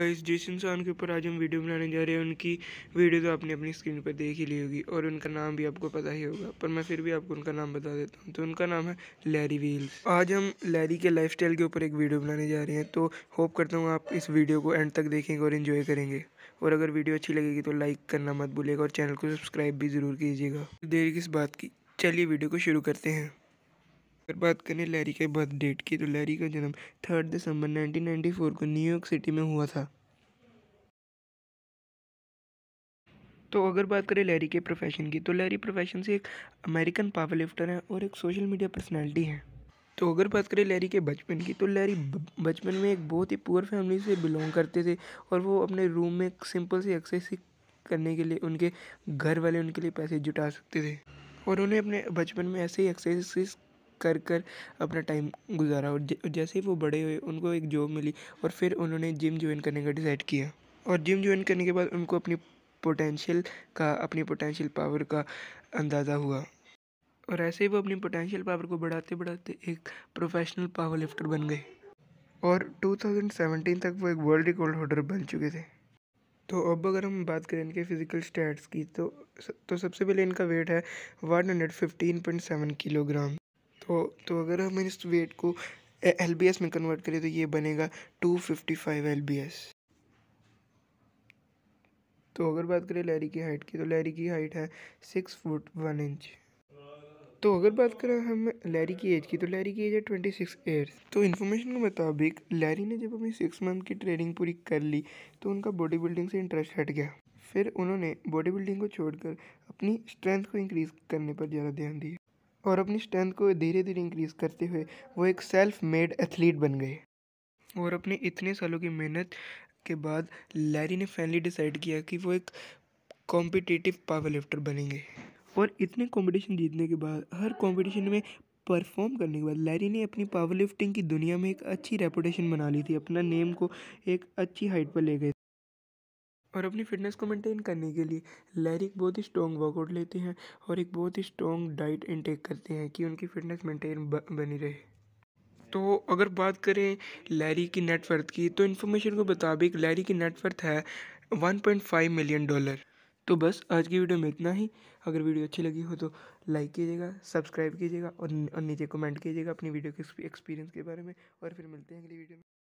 guys जिस इंसान के ऊपर आज हम वीडियो बनाने जा रहे हैं उनकी वीडियो तो आपने अपनी स्क्रीन पर देख ही ली होगी और उनका नाम भी आपको पता ही होगा पर मैं फिर भी आपको उनका नाम बता देता हूँ तो उनका नाम है लैरी व्हील्स आज हम लैरी के लाइफस्टाइल के ऊपर एक वीडियो बनाने जा रहे हैं तो होप करता हूँ आप इस वीडियो को एंड तक देखेंगे और इन्जॉय करेंगे और अगर वीडियो अच्छी लगेगी तो लाइक करना मत भूलेगा और चैनल को सब्सक्राइब भी ज़रूर कीजिएगा देर किस बात की चलिए वीडियो को शुरू करते हैं अगर बात करें लैरी के बर्थ डेट की तो लैरी का जन्म थर्ड दिसंबर 1994 को न्यूयॉर्क सिटी में हुआ था तो अगर बात करें लैरी के प्रोफेशन की तो लैरी प्रोफेशन से एक अमेरिकन पावर लिफ्टर हैं और एक सोशल मीडिया पर्सनैलिटी है तो अगर बात करें लैरी के बचपन की तो लैरी बचपन में एक बहुत ही पुअर फैमिली से बिलोंग करते थे और वो अपने रूम में सिंपल सी एक्सरसाइज करने के लिए उनके घर वाले उनके लिए पैसे जुटा सकते थे और उन्हें अपने बचपन में ऐसे ही एक्सरसाइज कर कर अपना टाइम गुजारा और जैसे ही वो बड़े हुए उनको एक जॉब मिली और फिर उन्होंने जिम ज्वाइन करने का डिसाइड किया और जिम ज्वाइन करने के बाद उनको अपनी पोटेंशियल का अपनी पोटेंशियल पावर का अंदाज़ा हुआ और ऐसे ही वो अपनी पोटेंशियल पावर को बढ़ाते बढ़ाते एक प्रोफेशनल पावर लिफ्टर बन गए और 2017 तक वो एक वर्ल्ड रिकॉर्ड होल्डर बन चुके थे तो अब अगर हम बात करें इनके फ़िज़िकल स्टैट्स की तो तो सबसे पहले इनका वेट है 115.7 किलोग्राम तो तो अगर हम इस वेट को एल में कन्वर्ट करें तो ये बनेगा टू फिफ्टी फाइव एल तो अगर बात करें लैरी की हाइट की तो लैरी की हाइट है सिक्स फुट वन इंच तो अगर बात करें हम लैरी की एज की तो लैरी की एज है ट्वेंटी सिक्स ईयर्स तो इन्फॉर्मेशन के मुताबिक लैरी ने जब अपनी सिक्स मंथ की ट्रेनिंग पूरी कर ली तो उनका बॉडी बिल्डिंग से इंटरेस्ट हट गया फिर उन्होंने बॉडी बिल्डिंग को छोड़कर अपनी स्ट्रेंथ को इंक्रीज करने पर ज़्यादा ध्यान दिया और अपनी स्ट्रेंथ को धीरे धीरे इंक्रीज़ करते हुए वो एक सेल्फ मेड एथलीट बन गए और अपने इतने सालों की मेहनत के बाद लैरी ने फाइनली डिसाइड किया कि वो एक कॉम्पिटिटिव पावर लिफ्टर बनेंगे और इतने कॉम्पिटिशन जीतने के बाद हर कॉम्पिटिशन में परफॉर्म करने के बाद लैरी ने अपनी पावर लिफ्टिंग की दुनिया में एक अच्छी रेपुटेशन बना ली थी अपना नेम को एक अच्छी हाइट पर ले गए और अपनी फ़िटनेस को मेंटेन करने के लिए लैरी एक बहुत ही स्ट्रॉन्ग वर्कआउट लेते हैं और एक बहुत ही स्ट्रॉन्ग डाइट इनटेक करते हैं कि उनकी फ़िटनेस मेंटेन बनी रहे तो अगर बात करें लैरी की नेटवर्थ की तो इन्फॉर्मेशन के मुताबिक लैरी की नेटवर्थ है 1.5 मिलियन डॉलर तो बस आज की वीडियो में इतना ही अगर वीडियो अच्छी लगी हो तो लाइक कीजिएगा सब्सक्राइब कीजिएगा और नीचे कमेंट कीजिएगा अपनी वीडियो के एक्सपीरियंस के बारे में और फिर मिलते हैं अगली वीडियो में